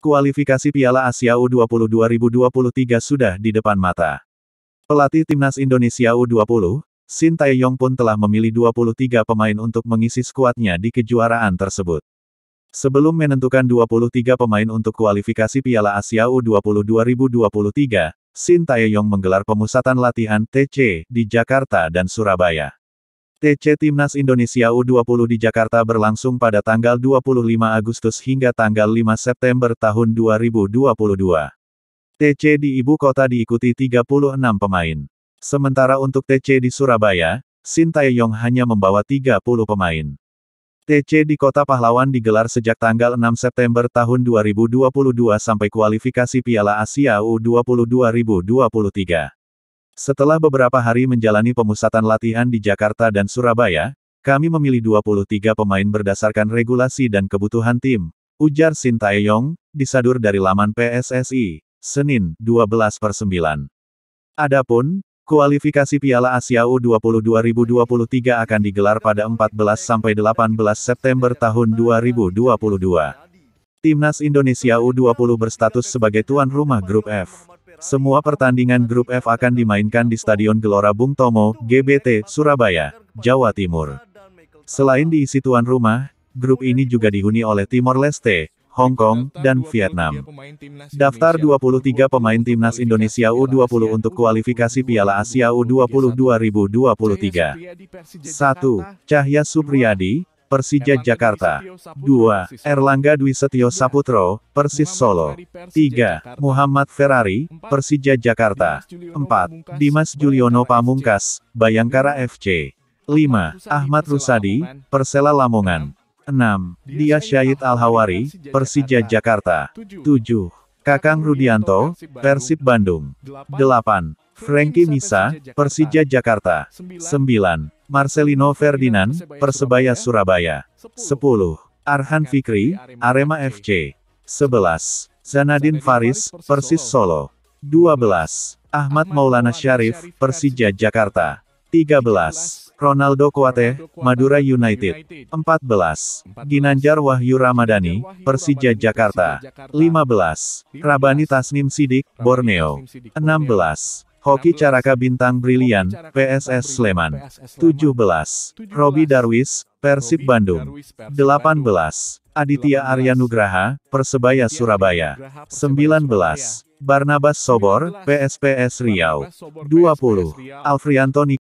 Kualifikasi Piala Asia U20 2023 sudah di depan mata. Pelatih Timnas Indonesia U20, Shin Tae-yong pun telah memilih 23 pemain untuk mengisi skuadnya di kejuaraan tersebut. Sebelum menentukan 23 pemain untuk kualifikasi Piala Asia U20 2023, Shin Tae-yong menggelar pemusatan latihan TC di Jakarta dan Surabaya. TC Timnas Indonesia U20 di Jakarta berlangsung pada tanggal 25 Agustus hingga tanggal 5 September tahun 2022. TC di ibu kota diikuti 36 pemain. Sementara untuk TC di Surabaya, Sintayong hanya membawa 30 pemain. TC di Kota Pahlawan digelar sejak tanggal 6 September tahun 2022 sampai kualifikasi Piala Asia U20 2023. Setelah beberapa hari menjalani pemusatan latihan di Jakarta dan Surabaya, kami memilih 23 pemain berdasarkan regulasi dan kebutuhan tim, ujar Sintayong, disadur dari laman PSSI, Senin, 12 per 9. Adapun, kualifikasi Piala Asia U20 2023 akan digelar pada 14 sampai 18 September tahun 2022. Timnas Indonesia U20 berstatus sebagai tuan rumah grup F. Semua pertandingan grup F akan dimainkan di Stadion Gelora Bung Tomo, GBT, Surabaya, Jawa Timur. Selain diisi tuan rumah, grup ini juga dihuni oleh Timor Leste, Hong Kong, dan Vietnam. Daftar 23 pemain timnas Indonesia U20 untuk kualifikasi Piala Asia U20 2023. 1. Cahya Supriyadi, Persija Jakarta. 2. Erlangga Dwi Setio Saputro, Persis Solo. 3. Muhammad Ferrari, Persija Jakarta. 4. Dimas Juliono Pamungkas, Bayangkara FC. 5. Ahmad Rusadi, Persela Lamongan. 6. Dia Syahid Al-Hawari, Persija Jakarta. 7. Kakang Rudianto, Persib Bandung. 8. Frankie Misa, Persija Jakarta. 9. Marcelino Ferdinand, Persebaya Surabaya. 10. Arhan Fikri, Arema FC. 11. Zanadin Faris, Persis Solo. 12. Ahmad Maulana Syarif, Persija Jakarta. 13. Ronaldo Kuate, Madura United. 14. Ginanjar Wahyu Ramadhani, Persija Jakarta. 15. Rabani Tasnim Sidik, Borneo. 16. Hoki Caraka Bintang Brilian, PSS Sleman. 17. Robi Darwis, Persib Bandung. 18. Aditya Arya Nugraha, Persebaya Surabaya. 19. Barnabas Sobor, PSPS Riau. 20. Alfrianto